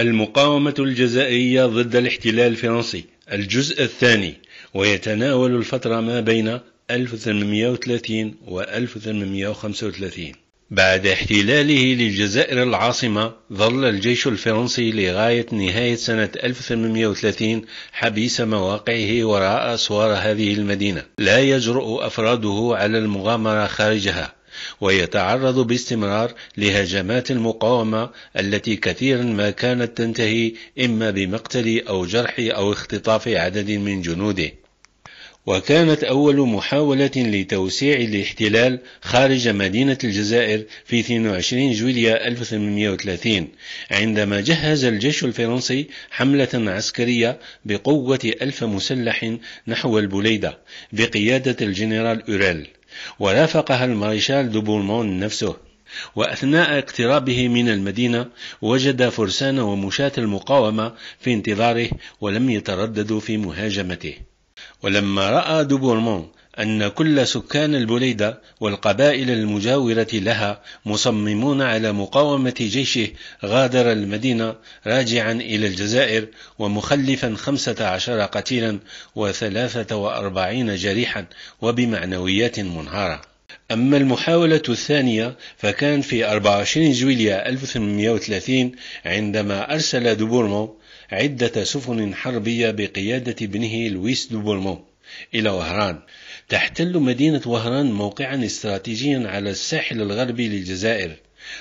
المقاومة الجزائرية ضد الاحتلال الفرنسي الجزء الثاني ويتناول الفترة ما بين 1830 و 1835 بعد احتلاله للجزائر العاصمة ظل الجيش الفرنسي لغاية نهاية سنة 1830 حبيس مواقعه وراء أسوار هذه المدينة لا يجرؤ أفراده على المغامرة خارجها ويتعرض باستمرار لهجمات المقاومة التي كثيرا ما كانت تنتهي إما بمقتل أو جرح أو اختطاف عدد من جنوده وكانت أول محاولة لتوسيع الاحتلال خارج مدينة الجزائر في 22 جويليا 1830 عندما جهز الجيش الفرنسي حملة عسكرية بقوة ألف مسلح نحو البوليدة بقيادة الجنرال أوريل ورافقها المارشال دوبولمون نفسه وأثناء اقترابه من المدينة وجد فرسان ومشاة المقاومة في انتظاره ولم يترددوا في مهاجمته ولما رأى دوبولمون أن كل سكان البليدة والقبائل المجاورة لها مصممون على مقاومة جيشه غادر المدينة راجعا إلى الجزائر ومخلفا خمسة عشر قتيلا وثلاثة وأربعين جريحا وبمعنويات منهارة أما المحاولة الثانية فكان في 24 جويلية 1830 عندما أرسل دوبورمو عدة سفن حربية بقيادة ابنه لويس دوبورمو إلى وهران تحتل مدينة وهران موقعا استراتيجيا على الساحل الغربي للجزائر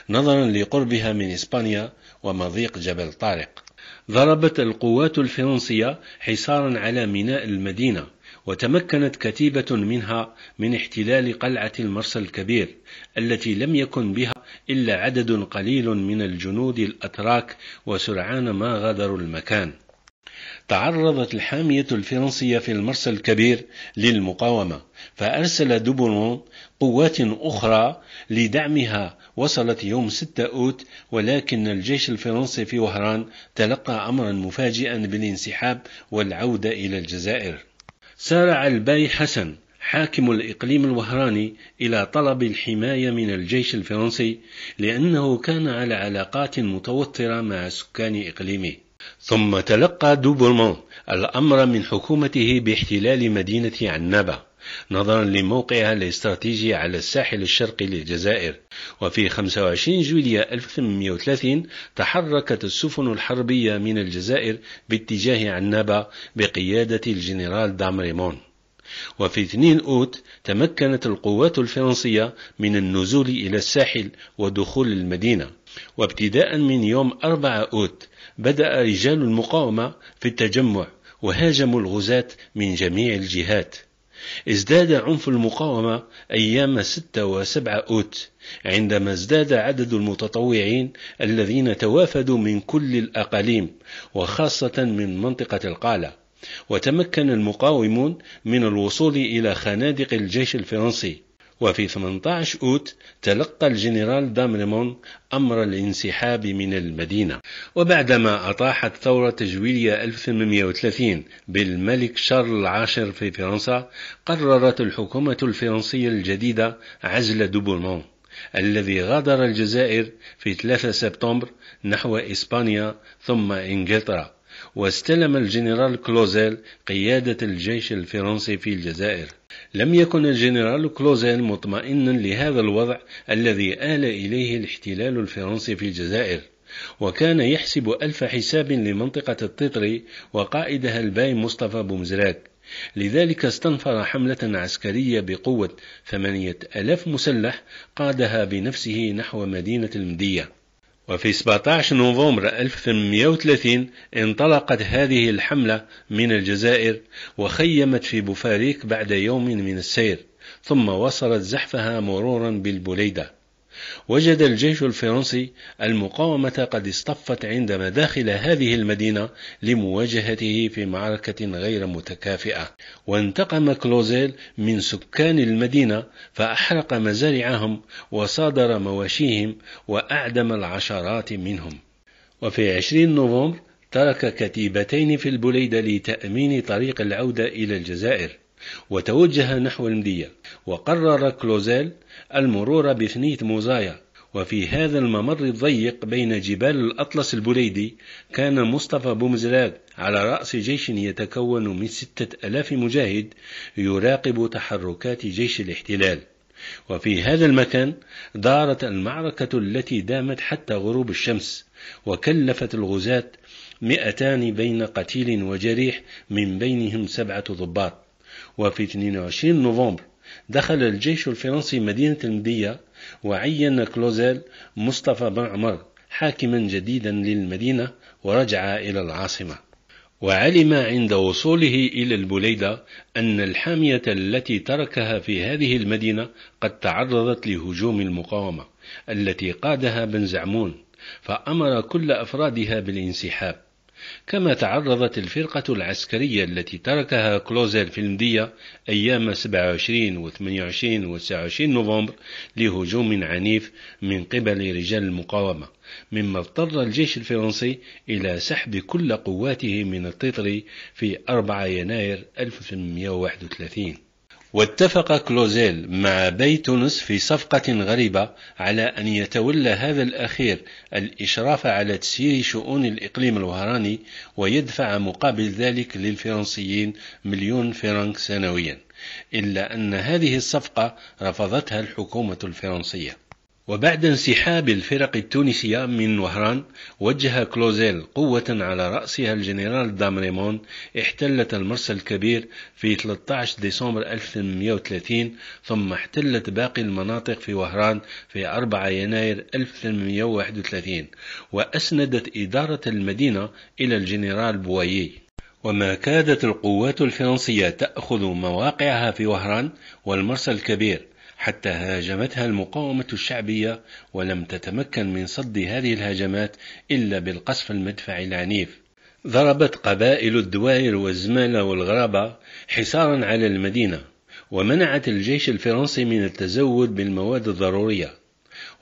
نظرا لقربها من إسبانيا ومضيق جبل طارق ضربت القوات الفرنسية حصارا على ميناء المدينة وتمكنت كتيبة منها من احتلال قلعة المرسى الكبير التي لم يكن بها إلا عدد قليل من الجنود الأتراك وسرعان ما غادروا المكان تعرضت الحامية الفرنسية في المرسى الكبير للمقاومة فأرسل دوبولون قوات أخرى لدعمها وصلت يوم 6 أوت ولكن الجيش الفرنسي في وهران تلقى أمرا مفاجئا بالانسحاب والعودة إلى الجزائر سارع الباي حسن حاكم الإقليم الوهراني إلى طلب الحماية من الجيش الفرنسي لأنه كان على علاقات متوترة مع سكان إقليمه ثم تلقى دوبرمون الأمر من حكومته باحتلال مدينة عنابة نظرا لموقعها الاستراتيجي على الساحل الشرقي للجزائر وفي 25 جويلية 1830 تحركت السفن الحربية من الجزائر باتجاه عنابة بقيادة الجنرال دامريمون وفي 2 أوت تمكنت القوات الفرنسية من النزول إلى الساحل ودخول المدينة وابتداء من يوم 4 أوت بدأ رجال المقاومة في التجمع وهاجموا الغزاة من جميع الجهات ازداد عنف المقاومة أيام 6 و7 أوت عندما ازداد عدد المتطوعين الذين توافدوا من كل الأقاليم وخاصة من منطقة القالة وتمكن المقاومون من الوصول إلى خنادق الجيش الفرنسي وفي 18 أوت تلقى الجنرال دامريمون أمر الانسحاب من المدينة وبعدما أطاحت ثورة تجويلية 1830 بالملك شارل العاشر في فرنسا قررت الحكومة الفرنسية الجديدة عزل دوبورمون الذي غادر الجزائر في 3 سبتمبر نحو إسبانيا ثم إنجلترا واستلم الجنرال كلوزيل قيادة الجيش الفرنسي في الجزائر لم يكن الجنرال كلوزيل مطمئنا لهذا الوضع الذي آل إليه الاحتلال الفرنسي في الجزائر وكان يحسب ألف حساب لمنطقة التتري وقائدها الباي مصطفى بومزراك لذلك استنفر حملة عسكرية بقوة ثمانية ألاف مسلح قادها بنفسه نحو مدينة المدية وفي 17 نوفمبر 1830 انطلقت هذه الحملة من الجزائر وخيمت في بوفاريك بعد يوم من السير ثم وصلت زحفها مرورا بالبليدة وجد الجيش الفرنسي المقاومة قد اصطفت عند مداخل هذه المدينة لمواجهته في معركة غير متكافئة، وانتقم كلوزيل من سكان المدينة فأحرق مزارعهم وصادر مواشيهم وأعدم العشرات منهم. وفي 20 نوفمبر ترك كتيبتين في البليدة لتأمين طريق العودة إلى الجزائر وتوجه نحو المدية وقرر كلوزيل المرور بثنية موزايا وفي هذا الممر الضيق بين جبال الأطلس البليدي كان مصطفى بومزلاد على رأس جيش يتكون من ستة ألاف مجاهد يراقب تحركات جيش الاحتلال وفي هذا المكان دارت المعركة التي دامت حتى غروب الشمس وكلفت الغزاة مئتان بين قتيل وجريح من بينهم سبعة ضباط وفي 22 نوفمبر دخل الجيش الفرنسي مدينة المدية وعين كلوزيل مصطفى بن عمر حاكما جديدا للمدينة ورجع إلى العاصمة وعلم عند وصوله إلى البليدة أن الحامية التي تركها في هذه المدينة قد تعرضت لهجوم المقاومة التي قادها بن زعمون فأمر كل أفرادها بالانسحاب كما تعرضت الفرقة العسكرية التي تركها كلوزيل في المدية أيام 27 و 28 و 29 نوفمبر لهجوم عنيف من قبل رجال المقاومة مما اضطر الجيش الفرنسي إلى سحب كل قواته من التطري في 4 يناير 1831 واتفق كلوزيل مع بيتونس في صفقة غريبة على أن يتولى هذا الأخير الإشراف على تسيير شؤون الإقليم الوهراني ويدفع مقابل ذلك للفرنسيين مليون فرنك سنويا إلا أن هذه الصفقة رفضتها الحكومة الفرنسية وبعد انسحاب الفرق التونسية من وهران وجه كلوزيل قوة على رأسها الجنرال دامريمون احتلت المرسى الكبير في 13 ديسمبر 1830 ثم احتلت باقي المناطق في وهران في 4 يناير 1831 وأسندت إدارة المدينة إلى الجنرال بوايي وما كادت القوات الفرنسية تأخذ مواقعها في وهران والمرسى الكبير حتى هاجمتها المقاومة الشعبية ولم تتمكن من صد هذه الهجمات إلا بالقصف المدفعي العنيف ضربت قبائل الدوائر والزمالة والغرابة حصارا على المدينة ومنعت الجيش الفرنسي من التزود بالمواد الضرورية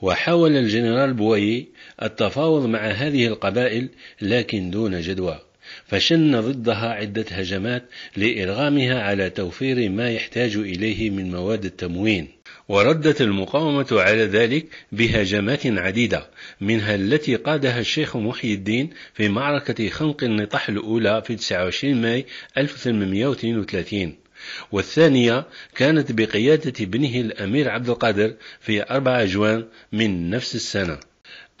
وحاول الجنرال بوي التفاوض مع هذه القبائل لكن دون جدوى فشن ضدها عدة هجمات لإرغامها على توفير ما يحتاج إليه من مواد التموين وردت المقاومة على ذلك بهجمات عديدة منها التي قادها الشيخ محي الدين في معركة خنق النطاح الأولى في 29 ماي 1832 والثانية كانت بقيادة ابنه الأمير عبد القادر في 4 جوان من نفس السنة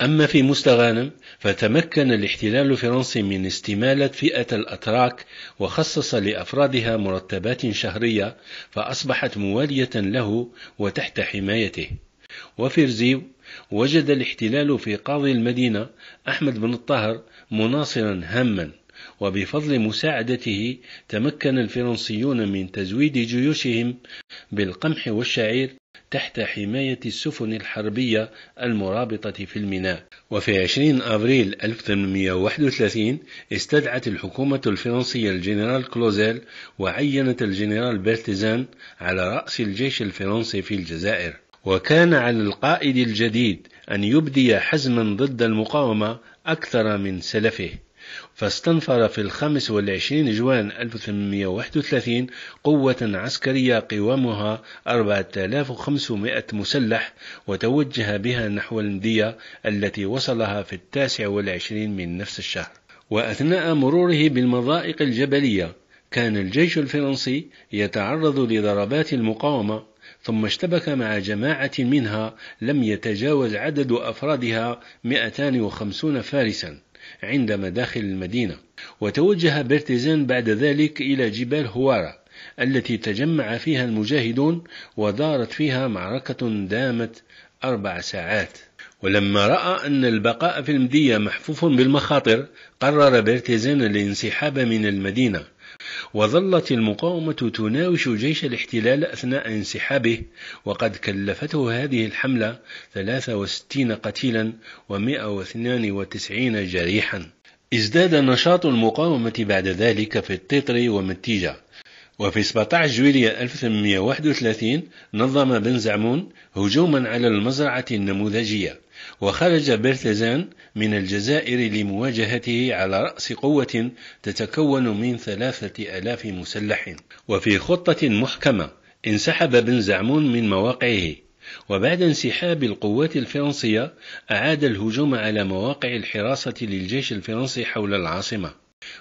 أما في مستغانم فتمكن الاحتلال الفرنسي من استمالة فئة الأتراك وخصص لأفرادها مرتبات شهرية فأصبحت موالية له وتحت حمايته رزيو وجد الاحتلال في قاضي المدينة أحمد بن الطاهر مناصرا هاما وبفضل مساعدته تمكن الفرنسيون من تزويد جيوشهم بالقمح والشعير تحت حماية السفن الحربية المرابطة في الميناء وفي 20 أبريل 1831 استدعت الحكومة الفرنسية الجنرال كلوزيل وعينت الجنرال بيرتزان على رأس الجيش الفرنسي في الجزائر وكان على القائد الجديد أن يبدي حزما ضد المقاومة أكثر من سلفه فاستنفر في الخامس والعشرين جوان 1831 قوة عسكرية قوامها 4500 مسلح وتوجه بها نحو المدية التي وصلها في التاسع والعشرين من نفس الشهر وأثناء مروره بالمضائق الجبلية كان الجيش الفرنسي يتعرض لضربات المقاومة ثم اشتبك مع جماعة منها لم يتجاوز عدد أفرادها 250 فارسا عند مداخل المدينة وتوجه بيرتيزان بعد ذلك إلى جبال هوارة التي تجمع فيها المجاهدون ودارت فيها معركة دامت أربع ساعات ولما رأى أن البقاء في المدية محفوف بالمخاطر قرر بيرتيزان الانسحاب من المدينة وظلت المقاومة تناوش جيش الاحتلال أثناء انسحابه وقد كلفته هذه الحملة 63 قتيلا و192 جريحا ازداد نشاط المقاومة بعد ذلك في التطري ومتيجة وفي 17 جويلية 1831 نظم بن زعمون هجوما على المزرعة النموذجية وخرج بيرتزان من الجزائر لمواجهته على رأس قوة تتكون من ثلاثة ألاف مسلح وفي خطة محكمة انسحب بن زعمون من مواقعه وبعد انسحاب القوات الفرنسية أعاد الهجوم على مواقع الحراسة للجيش الفرنسي حول العاصمة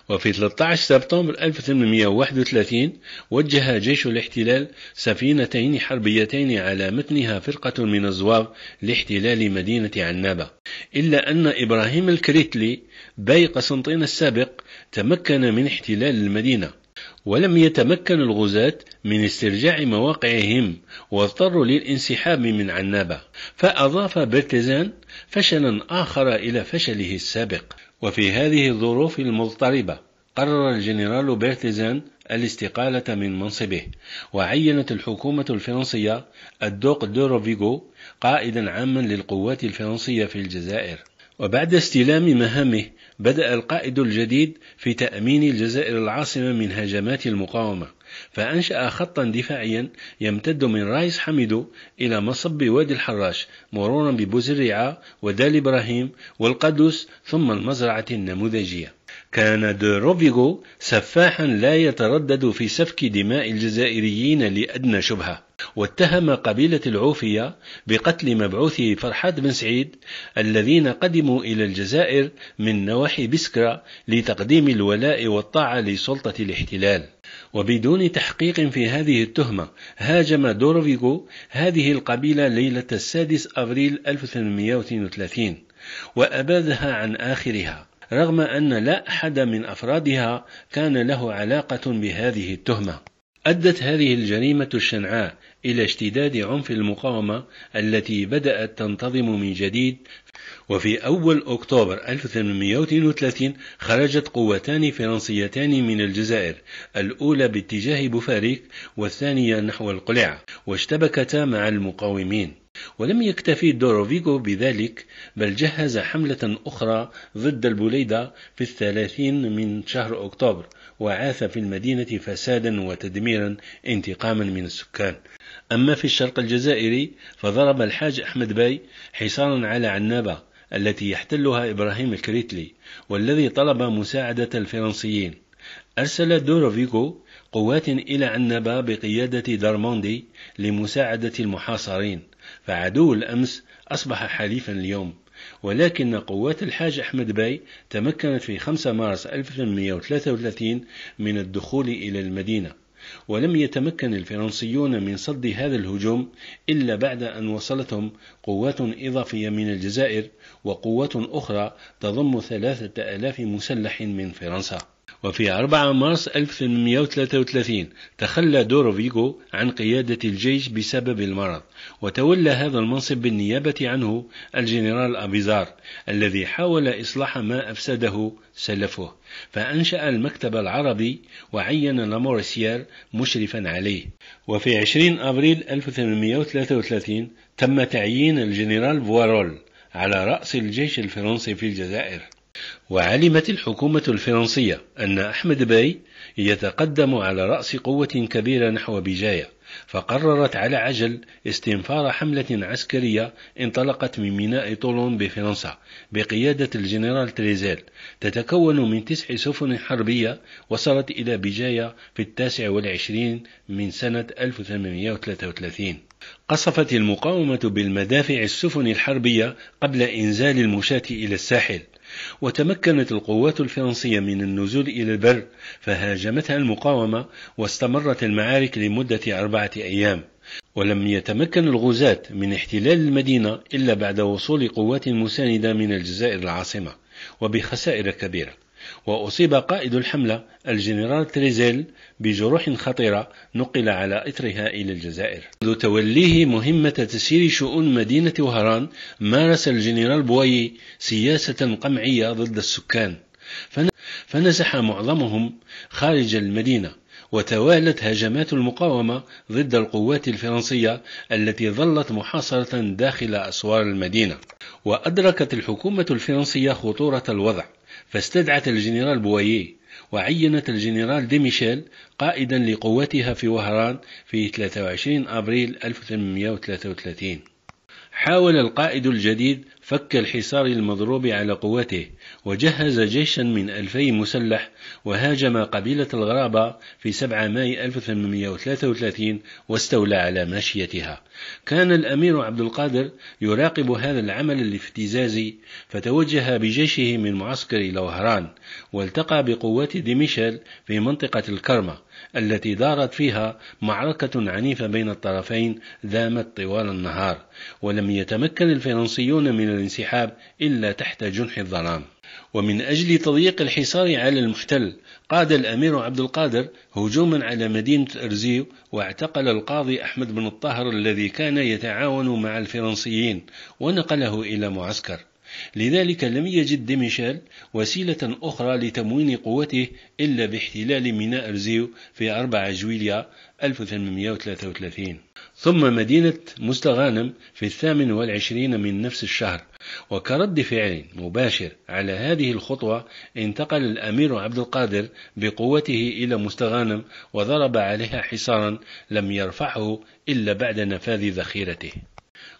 وفي 13 سبتمبر 1831 وجه جيش الاحتلال سفينتين حربيتين على متنها فرقة من الزوار لاحتلال مدينة عنابة إلا أن إبراهيم الكريتلي باي قسنطين السابق تمكن من احتلال المدينة ولم يتمكن الغزاة من استرجاع مواقعهم واضطروا للانسحاب من عنابة فأضاف برتزان فشلا آخر إلى فشله السابق وفي هذه الظروف المضطربة قرر الجنرال بيرتزان الاستقالة من منصبه وعينت الحكومة الفرنسية الدوق دوروفيغو قائدا عاما للقوات الفرنسية في الجزائر وبعد استلام مهامه بدأ القائد الجديد في تأمين الجزائر العاصمة من هجمات المقاومة فأنشأ خطا دفاعيا يمتد من رايس حميدو إلى مصب وادي الحراش مرورا ببوزريعة ودال إبراهيم والقدس ثم المزرعة النموذجية كان دو سفاحا لا يتردد في سفك دماء الجزائريين لأدنى شبهة واتهم قبيلة العوفية بقتل مبعوثي فرحات بن سعيد الذين قدموا إلى الجزائر من نواحي بسكرة لتقديم الولاء والطاعة لسلطة الاحتلال وبدون تحقيق في هذه التهمة هاجم دوروفيغو هذه القبيلة ليلة السادس أبريل 1832 وأبادها عن آخرها رغم أن لا أحد من أفرادها كان له علاقة بهذه التهمة. أدت هذه الجريمة الشنعاء إلى اشتداد عنف المقاومة التي بدأت تنتظم من جديد وفي أول أكتوبر 1832 خرجت قوتان فرنسيتان من الجزائر الأولى باتجاه بوفاريك والثانية نحو القلعة واشتبكتا مع المقاومين ولم يكتفي دوروفيغو بذلك بل جهز حملة أخرى ضد البوليدة في الثلاثين من شهر أكتوبر وعاث في المدينة فسادا وتدميرا انتقاما من السكان أما في الشرق الجزائري فضرب الحاج أحمد باي حصارا على عنابة التي يحتلها إبراهيم الكريتلي والذي طلب مساعدة الفرنسيين أرسل دوروفيغو قوات إلى عنبة بقيادة درموندي لمساعدة المحاصرين فعدو الأمس أصبح حليفا اليوم ولكن قوات الحاج أحمد باي تمكنت في 5 مارس 1833 من الدخول إلى المدينة ولم يتمكن الفرنسيون من صد هذا الهجوم إلا بعد أن وصلتهم قوات إضافية من الجزائر وقوات أخرى تضم ثلاثة آلاف مسلح من فرنسا وفي 4 مارس 1833 تخلى دوروفيغو عن قيادة الجيش بسبب المرض وتولى هذا المنصب بالنيابة عنه الجنرال أبيزار الذي حاول إصلاح ما أفسده سلفه فأنشأ المكتب العربي وعين لامورسيير مشرفا عليه وفي 20 أبريل 1833 تم تعيين الجنرال فوارول على رأس الجيش الفرنسي في الجزائر وعلمت الحكومة الفرنسية أن أحمد باي يتقدم على رأس قوة كبيرة نحو بجاية فقررت على عجل استنفار حملة عسكرية انطلقت من ميناء طولون بفرنسا بقيادة الجنرال تريزيل تتكون من تسع سفن حربية وصلت إلى بجاية في التاسع والعشرين من سنة 1833 قصفت المقاومة بالمدافع السفن الحربية قبل إنزال المشاة إلى الساحل وتمكنت القوات الفرنسية من النزول إلى البر فهاجمتها المقاومة واستمرت المعارك لمدة أربعة أيام ولم يتمكن الغزاة من احتلال المدينة إلا بعد وصول قوات مساندة من الجزائر العاصمة وبخسائر كبيرة وأصيب قائد الحملة الجنرال تريزيل بجروح خطيرة نقل على إثرها إلى الجزائر منذ توليه مهمة تسيير شؤون مدينة وهران مارس الجنرال بوي سياسة قمعية ضد السكان فنزح معظمهم خارج المدينة وتوالت هجمات المقاومة ضد القوات الفرنسية التي ظلت محاصرة داخل أسوار المدينة وأدركت الحكومة الفرنسية خطورة الوضع فاستدعت الجنرال بوايي وعينت الجنرال ديميشيل قائدا لقواتها في وهران في 23 أبريل 1833 حاول القائد الجديد فك الحصار المضروب على قوته وجهز جيشا من ألفي مسلح وهاجم قبيلة الغرابة في 7 ماي 1833 واستولى على ماشيتها كان الأمير عبد القادر يراقب هذا العمل الافتزازي فتوجه بجيشه من معسكر لوهران والتقى بقوات ديميشيل في منطقة الكرمة التي دارت فيها معركة عنيفة بين الطرفين دامت طوال النهار ولم يتمكن الفرنسيون من الانسحاب إلا تحت جنح الظلام ومن أجل تضييق الحصار على المحتل قاد الأمير عبد القادر هجوما على مدينة أرزيو واعتقل القاضي أحمد بن الطاهر الذي كان يتعاون مع الفرنسيين ونقله إلى معسكر لذلك لم يجد ديميشيل وسيلة أخرى لتموين قوته إلا باحتلال ميناء أرزيو في 4 جويليا 1833 ثم مدينة مستغانم في الثامن والعشرين من نفس الشهر وكرد فعل مباشر على هذه الخطوة انتقل الأمير عبد القادر بقوته إلى مستغانم وضرب عليها حصارا لم يرفعه إلا بعد نفاذ ذخيرته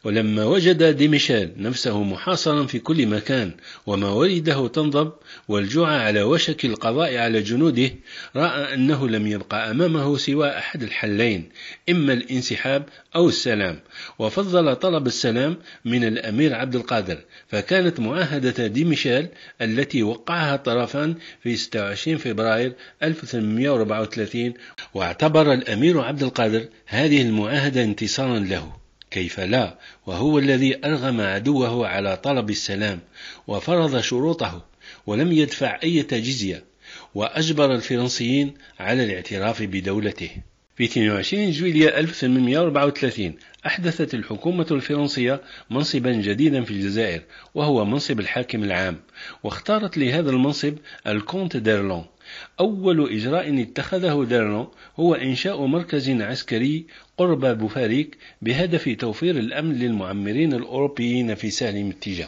ولما وجد ديميشيل نفسه محاصرا في كل مكان وموارده تنضب والجوع على وشك القضاء على جنوده راى انه لم يبقى امامه سوى احد الحلين اما الانسحاب او السلام وفضل طلب السلام من الامير عبد القادر فكانت معاهده ديميشيل التي وقعها الطرفان في 26 فبراير 1834 واعتبر الامير عبد القادر هذه المعاهده انتصارا له كيف لا وهو الذي أرغم عدوه على طلب السلام وفرض شروطه ولم يدفع أي جزية وأجبر الفرنسيين على الاعتراف بدولته في 22 جويلية 1834 أحدثت الحكومة الفرنسية منصبا جديدا في الجزائر وهو منصب الحاكم العام واختارت لهذا المنصب الكونت ديرلون أول إجراء اتخذه ديرلون هو إنشاء مركز عسكري قرب بوفاريك بهدف توفير الأمن للمعمرين الأوروبيين في سهل متجة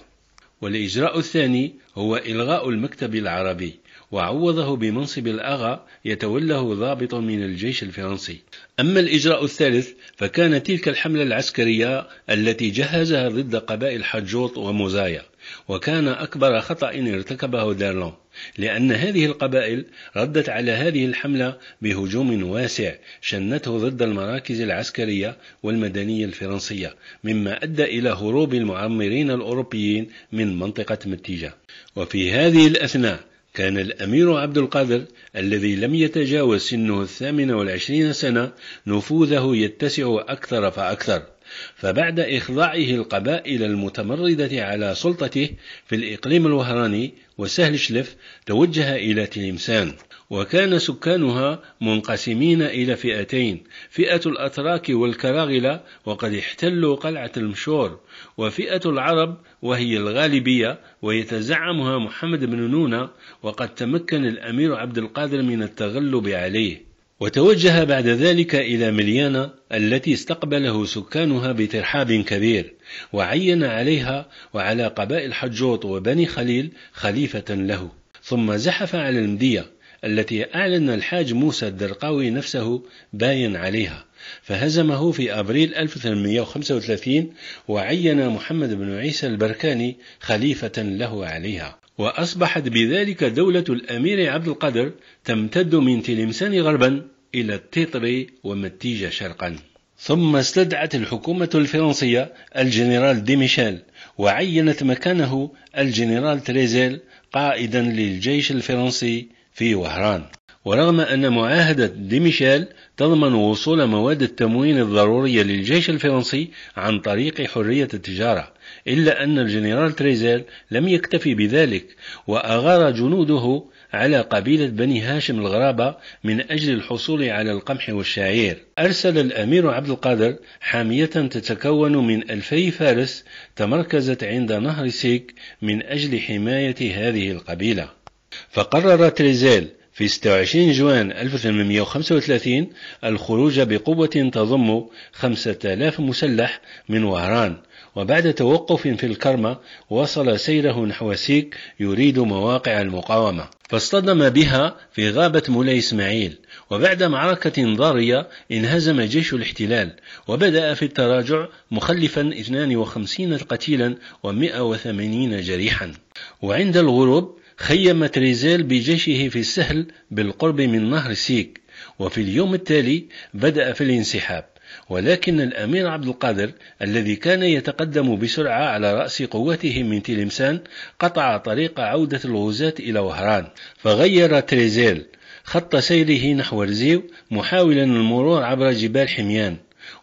والإجراء الثاني هو إلغاء المكتب العربي وعوضه بمنصب الأغا يتولاه ضابط من الجيش الفرنسي أما الإجراء الثالث فكان تلك الحملة العسكرية التي جهزها ضد قبائل حجوط وموزايا وكان أكبر خطأ ارتكبه دارلون لأن هذه القبائل ردت على هذه الحملة بهجوم واسع شنته ضد المراكز العسكرية والمدنية الفرنسية، مما أدى إلى هروب المعمرين الأوروبيين من منطقة متيجة. وفي هذه الأثناء كان الأمير عبد القادر الذي لم يتجاوز سنه الثامن والعشرين سنة نفوذه يتسع أكثر فأكثر فبعد إخضاعه القبائل المتمردة على سلطته في الإقليم الوهراني وسهل شلف توجه إلى تلمسان وكان سكانها منقسمين إلى فئتين فئة الأتراك والكراغلة وقد احتلوا قلعة المشور وفئة العرب وهي الغالبية ويتزعمها محمد بن نونة وقد تمكن الأمير عبد القادر من التغلب عليه وتوجه بعد ذلك إلى مليانة التي استقبله سكانها بترحاب كبير وعين عليها وعلى قبائل حجوط وبني خليل خليفة له ثم زحف على المدية التي أعلن الحاج موسى الدرقاوي نفسه باين عليها فهزمه في أبريل 1835 وعين محمد بن عيسى البركاني خليفة له عليها وأصبحت بذلك دولة الأمير عبد القادر تمتد من تلمسان غربا إلى التتر ومتيجة شرقا ثم استدعت الحكومة الفرنسية الجنرال ديميشيل وعينت مكانه الجنرال تريزيل قائدا للجيش الفرنسي في وهران ورغم أن معاهدة ديميشال تضمن وصول مواد التموين الضرورية للجيش الفرنسي عن طريق حرية التجارة إلا أن الجنرال تريزيل لم يكتفي بذلك وأغار جنوده على قبيلة بني هاشم الغرابة من أجل الحصول على القمح والشعير أرسل الأمير عبد القادر حامية تتكون من ألفي فارس تمركزت عند نهر سيك من أجل حماية هذه القبيلة فقرر تريزيل في 26 جوان 1835 الخروج بقوة تضم 5000 مسلح من وهران وبعد توقف في الكرمة وصل سيره نحو سيك يريد مواقع المقاومة فاصطدم بها في غابة مولاي إسماعيل وبعد معركة ضارية انهزم جيش الاحتلال وبدأ في التراجع مخلفا 52 قتيلا و180 جريحا وعند الغروب خيم تريزيل بجيشه في السهل بالقرب من نهر سيك وفي اليوم التالي بدأ في الانسحاب ولكن الأمير عبد القادر الذي كان يتقدم بسرعة على رأس قوته من تلمسان قطع طريق عودة الغزاة إلى وهران فغير تريزيل خط سيره نحو رزيو محاولا المرور عبر جبال حميان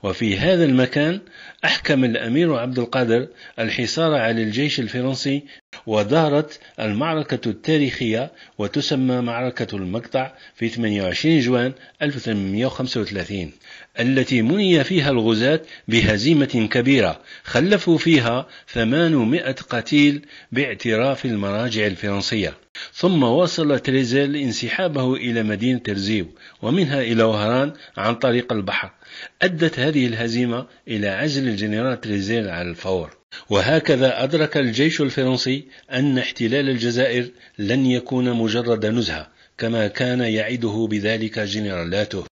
وفي هذا المكان أحكم الأمير عبد القادر الحصار على الجيش الفرنسي ودارت المعركة التاريخية وتسمى معركة المقطع في 28 جوان 1835 التي مني فيها الغزاة بهزيمة كبيرة خلفوا فيها 800 قتيل باعتراف المراجع الفرنسية ثم واصل تريزيل انسحابه إلى مدينة ترزيو ومنها إلى وهران عن طريق البحر أدت هذه الهزيمة إلى عزل الجنرال تريزيل على الفور وهكذا أدرك الجيش الفرنسي أن احتلال الجزائر لن يكون مجرد نزهة كما كان يعده بذلك جنرالاته